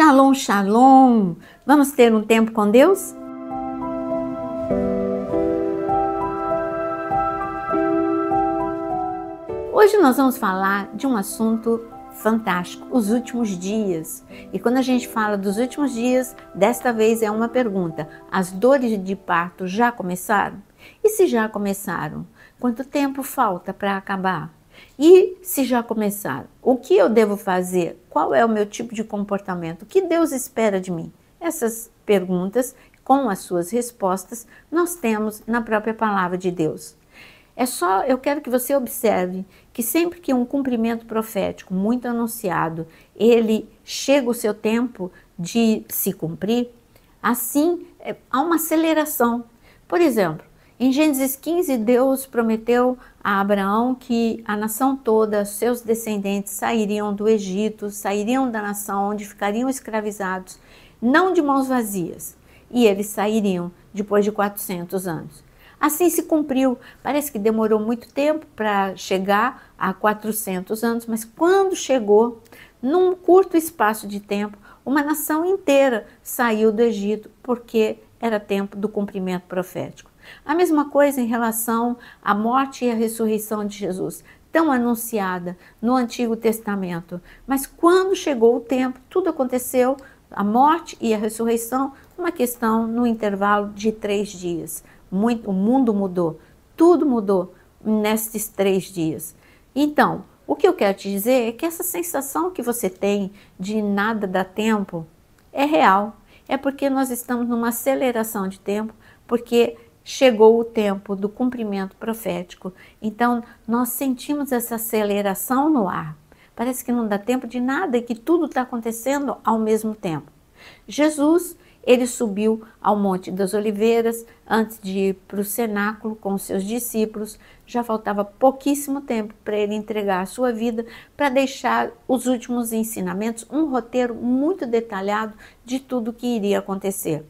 Shalom, shalom! Vamos ter um tempo com Deus? Hoje nós vamos falar de um assunto fantástico, os últimos dias. E quando a gente fala dos últimos dias, desta vez é uma pergunta: as dores de parto já começaram? E se já começaram, quanto tempo falta para acabar? E se já começaram, o que eu devo fazer? Qual é o meu tipo de comportamento? O que Deus espera de mim? Essas perguntas, com as suas respostas, nós temos na própria palavra de Deus. É só, eu quero que você observe que sempre que um cumprimento profético muito anunciado, ele chega o seu tempo de se cumprir, assim é, há uma aceleração. Por exemplo, em Gênesis 15, Deus prometeu a Abraão que a nação toda, seus descendentes, sairiam do Egito, sairiam da nação onde ficariam escravizados, não de mãos vazias, e eles sairiam depois de 400 anos. Assim se cumpriu. Parece que demorou muito tempo para chegar a 400 anos, mas quando chegou, num curto espaço de tempo, uma nação inteira saiu do Egito, porque era tempo do cumprimento profético. A mesma coisa em relação à morte e à ressurreição de Jesus, tão anunciada no Antigo Testamento. Mas quando chegou o tempo, tudo aconteceu, a morte e a ressurreição, uma questão no intervalo de três dias. Muito, o mundo mudou, tudo mudou nesses três dias. Então, o que eu quero te dizer é que essa sensação que você tem de nada dá tempo é real. É porque nós estamos numa aceleração de tempo, porque chegou o tempo do cumprimento profético. Então, nós sentimos essa aceleração no ar. Parece que não dá tempo de nada e que tudo está acontecendo ao mesmo tempo. Jesus, ele subiu ao Monte das Oliveiras antes de ir para o cenáculo com seus discípulos. Já faltava pouquíssimo tempo para ele entregar a sua vida, para deixar os últimos ensinamentos, um roteiro muito detalhado de tudo que iria acontecer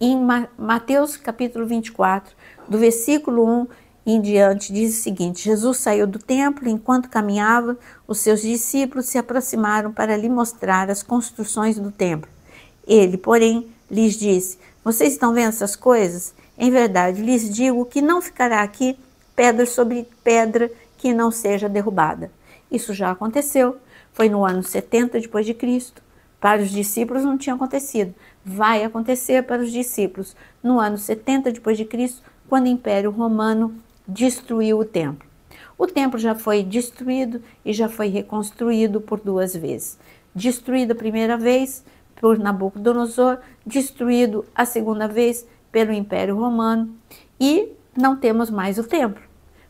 em Mateus capítulo 24, do versículo 1 em diante, diz o seguinte: Jesus saiu do templo, enquanto caminhava, os seus discípulos se aproximaram para lhe mostrar as construções do templo. Ele, porém, lhes disse: Vocês estão vendo essas coisas? Em verdade, lhes digo que não ficará aqui pedra sobre pedra que não seja derrubada. Isso já aconteceu. Foi no ano 70 depois de Cristo. Para os discípulos não tinha acontecido, vai acontecer para os discípulos no ano 70 depois de Cristo, quando o Império Romano destruiu o templo. O templo já foi destruído e já foi reconstruído por duas vezes. Destruído a primeira vez por Nabucodonosor, destruído a segunda vez pelo Império Romano e não temos mais o templo.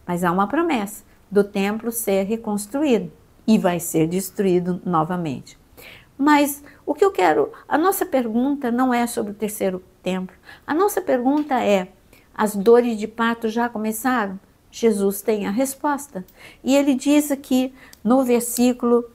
Mas há uma promessa do templo ser reconstruído e vai ser destruído novamente. Mas o que eu quero, a nossa pergunta não é sobre o terceiro templo. A nossa pergunta é: as dores de parto já começaram? Jesus tem a resposta. E ele diz aqui no versículo,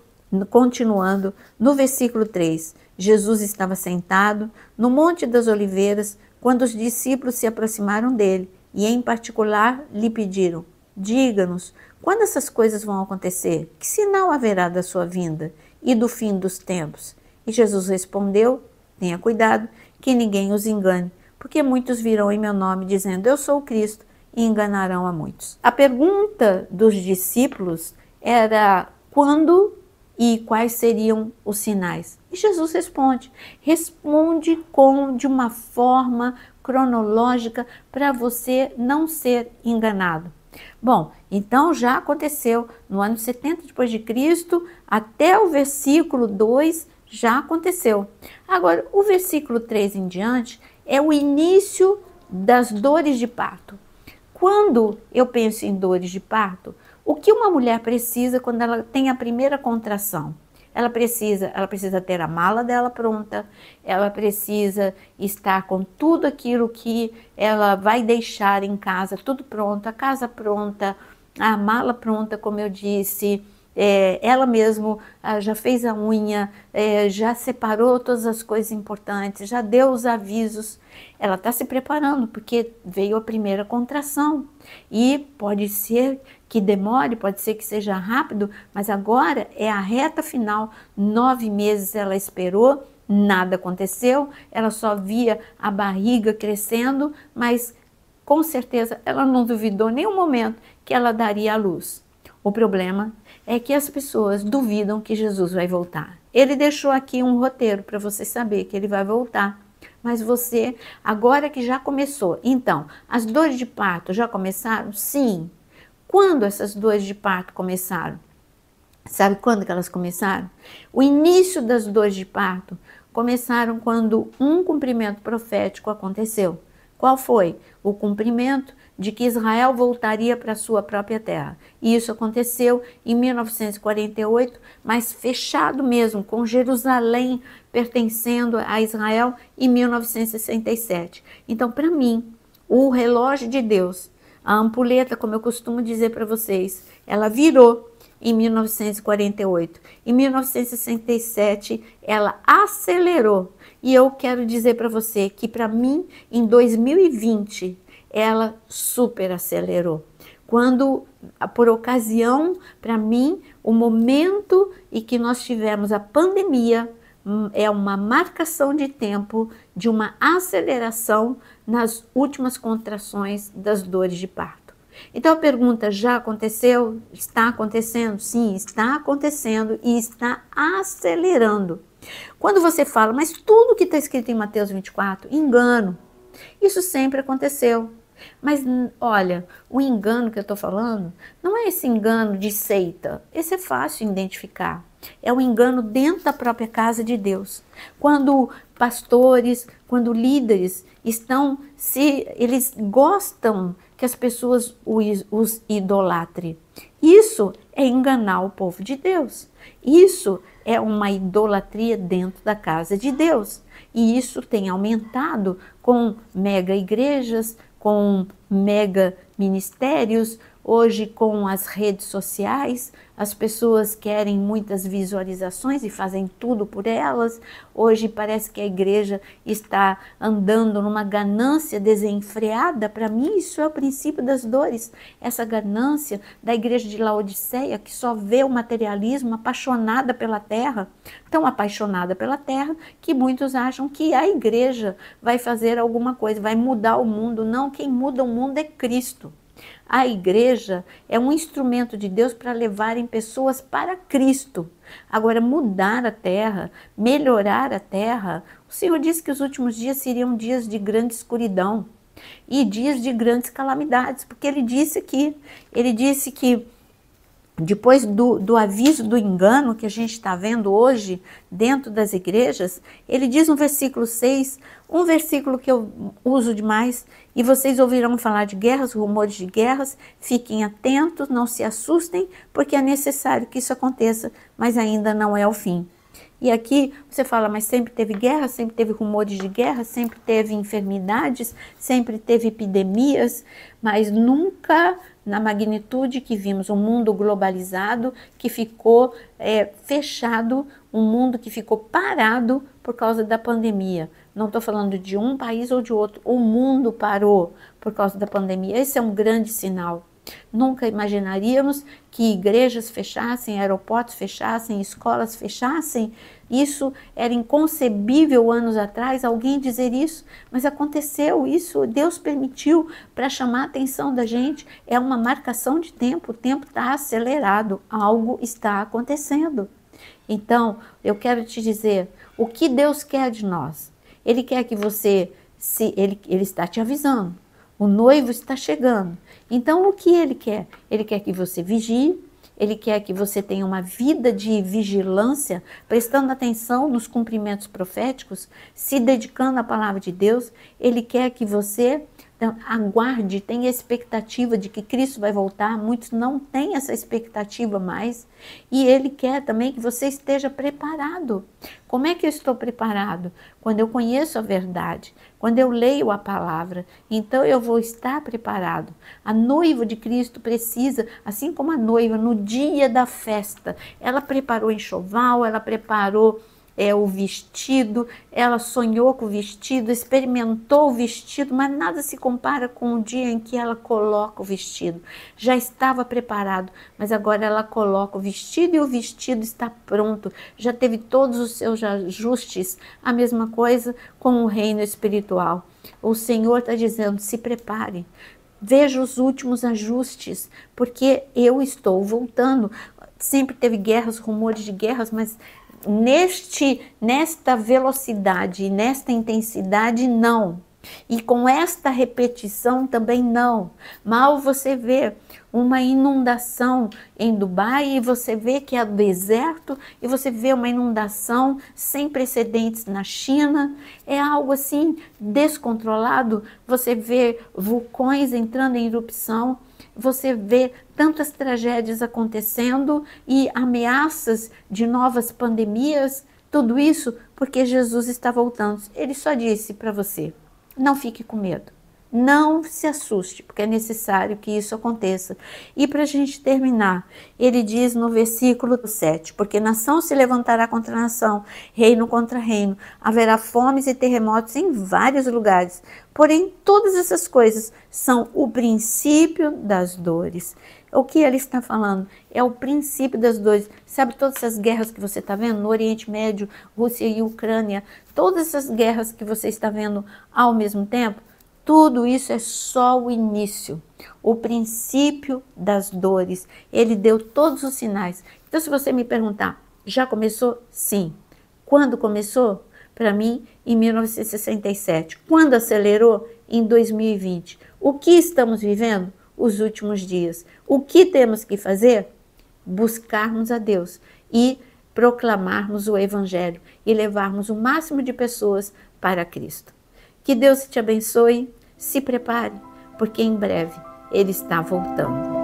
continuando, no versículo 3, Jesus estava sentado no Monte das Oliveiras quando os discípulos se aproximaram dele e, em particular, lhe pediram: Diga-nos, quando essas coisas vão acontecer? Que sinal haverá da sua vinda e do fim dos tempos? E Jesus respondeu: Tenha cuidado que ninguém os engane, porque muitos virão em meu nome dizendo: Eu sou o Cristo, e enganarão a muitos. A pergunta dos discípulos era: quando e quais seriam os sinais? E Jesus responde, responde com de uma forma cronológica para você não ser enganado. Bom, então já aconteceu no ano 70 depois de Cristo, até o versículo 2 já aconteceu. Agora, o versículo 3 em diante é o início das dores de parto. Quando eu penso em dores de parto, o que uma mulher precisa quando ela tem a primeira contração? Ela precisa, ela precisa ter a mala dela pronta, ela precisa estar com tudo aquilo que ela vai deixar em casa, tudo pronto, a casa pronta, a mala pronta, como eu disse, é, ela mesmo ah, já fez a unha, é, já separou todas as coisas importantes, já deu os avisos. Ela está se preparando porque veio a primeira contração e pode ser que demore, pode ser que seja rápido, mas agora é a reta final. Nove meses ela esperou, nada aconteceu, ela só via a barriga crescendo, mas com certeza ela não duvidou nenhum momento que ela daria a luz. O problema é que as pessoas duvidam que Jesus vai voltar. Ele deixou aqui um roteiro para você saber que ele vai voltar. Mas você, agora que já começou, então, as dores de parto já começaram? Sim. Quando essas dores de parto começaram? Sabe quando que elas começaram? O início das dores de parto começaram quando um cumprimento profético aconteceu. Qual foi? O cumprimento de que Israel voltaria para sua própria terra. E isso aconteceu em 1948, mas fechado mesmo, com Jerusalém pertencendo a Israel em 1967. Então, para mim, o relógio de Deus, a ampulheta, como eu costumo dizer para vocês, ela virou em 1948. Em 1967, ela acelerou. E eu quero dizer para você que, para mim, em 2020, ela super acelerou. Quando, por ocasião, para mim, o momento em que nós tivemos a pandemia hum, é uma marcação de tempo de uma aceleração nas últimas contrações das dores de parto. Então a pergunta já aconteceu? Está acontecendo? Sim, está acontecendo e está acelerando. Quando você fala, mas tudo que está escrito em Mateus 24, engano. Isso sempre aconteceu. Mas olha, o engano que eu estou falando não é esse engano de seita. Esse é fácil identificar. É o um engano dentro da própria casa de Deus. Quando pastores, quando líderes estão se eles gostam que as pessoas os, os idolatrem. Isso é enganar o povo de Deus. Isso é uma idolatria dentro da casa de Deus. E isso tem aumentado com mega igrejas, com mega ministérios, Hoje, com as redes sociais, as pessoas querem muitas visualizações e fazem tudo por elas. Hoje, parece que a igreja está andando numa ganância desenfreada. Para mim, isso é o princípio das dores. Essa ganância da igreja de Laodiceia, que só vê o materialismo apaixonada pela terra, tão apaixonada pela terra, que muitos acham que a igreja vai fazer alguma coisa, vai mudar o mundo. Não, quem muda o mundo é Cristo. A igreja é um instrumento de Deus para levarem pessoas para Cristo. Agora, mudar a terra, melhorar a terra, o Senhor disse que os últimos dias seriam dias de grande escuridão e dias de grandes calamidades, porque ele disse que ele disse que depois do, do aviso do engano que a gente está vendo hoje dentro das igrejas, ele diz um versículo 6, um versículo que eu uso demais, e vocês ouvirão falar de guerras, rumores de guerras, fiquem atentos, não se assustem, porque é necessário que isso aconteça, mas ainda não é o fim. E aqui você fala, mas sempre teve guerra, sempre teve rumores de guerra, sempre teve enfermidades, sempre teve epidemias, mas nunca na magnitude que vimos, um mundo globalizado que ficou é, fechado, um mundo que ficou parado por causa da pandemia. Não estou falando de um país ou de outro, o mundo parou por causa da pandemia. Esse é um grande sinal. Nunca imaginaríamos que igrejas fechassem, aeroportos fechassem, escolas fechassem. Isso era inconcebível anos atrás, alguém dizer isso, mas aconteceu isso, Deus permitiu para chamar a atenção da gente. É uma marcação de tempo, o tempo está acelerado, algo está acontecendo. Então, eu quero te dizer, o que Deus quer de nós? Ele quer que você se ele, ele está te avisando o noivo está chegando. Então, o que ele quer? Ele quer que você vigie, ele quer que você tenha uma vida de vigilância, prestando atenção nos cumprimentos proféticos, se dedicando à palavra de Deus. Ele quer que você então, aguarde, tenha expectativa de que Cristo vai voltar. Muitos não têm essa expectativa mais. E Ele quer também que você esteja preparado. Como é que eu estou preparado? Quando eu conheço a verdade, quando eu leio a palavra, então eu vou estar preparado. A noiva de Cristo precisa, assim como a noiva no dia da festa, ela preparou enxoval, ela preparou é o vestido, ela sonhou com o vestido, experimentou o vestido, mas nada se compara com o dia em que ela coloca o vestido. Já estava preparado, mas agora ela coloca o vestido e o vestido está pronto, já teve todos os seus ajustes. A mesma coisa com o reino espiritual. O Senhor está dizendo: se prepare, veja os últimos ajustes, porque eu estou voltando sempre teve guerras, rumores de guerras, mas neste, nesta velocidade, nesta intensidade, não. E com esta repetição também não. Mal você vê uma inundação em Dubai e você vê que é deserto e você vê uma inundação sem precedentes na China, é algo assim descontrolado. Você vê vulcões entrando em erupção, você vê tantas tragédias acontecendo e ameaças de novas pandemias. Tudo isso porque Jesus está voltando. Ele só disse para você: não fique com medo. Não se assuste, porque é necessário que isso aconteça. E para a gente terminar, ele diz no versículo 7: Porque nação se levantará contra nação, reino contra reino, haverá fomes e terremotos em vários lugares. Porém, todas essas coisas são o princípio das dores. O que ele está falando? É o princípio das dores. Sabe todas essas guerras que você está vendo no Oriente Médio, Rússia e Ucrânia, todas essas guerras que você está vendo ao mesmo tempo? Tudo isso é só o início, o princípio das dores. Ele deu todos os sinais. Então, se você me perguntar, já começou? Sim. Quando começou? Para mim, em 1967. Quando acelerou? Em 2020. O que estamos vivendo? os últimos dias. O que temos que fazer? Buscarmos a Deus e proclamarmos o Evangelho e levarmos o máximo de pessoas para Cristo. Que Deus te abençoe, se prepare, porque em breve Ele está voltando.